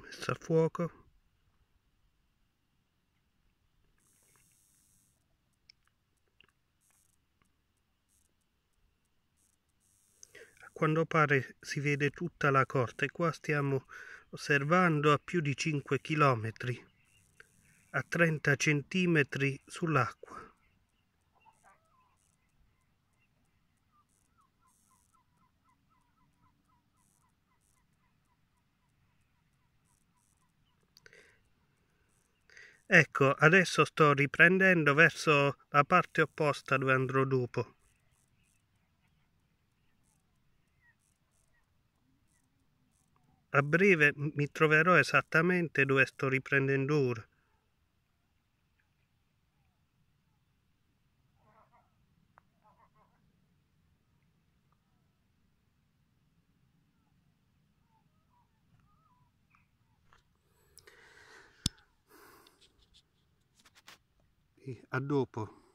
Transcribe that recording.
messa a fuoco quando pare si vede tutta la corte qua stiamo osservando a più di 5 chilometri a 30 centimetri sull'acqua Ecco, adesso sto riprendendo verso la parte opposta dove andrò dopo. A breve mi troverò esattamente dove sto riprendendo ora. e a dopo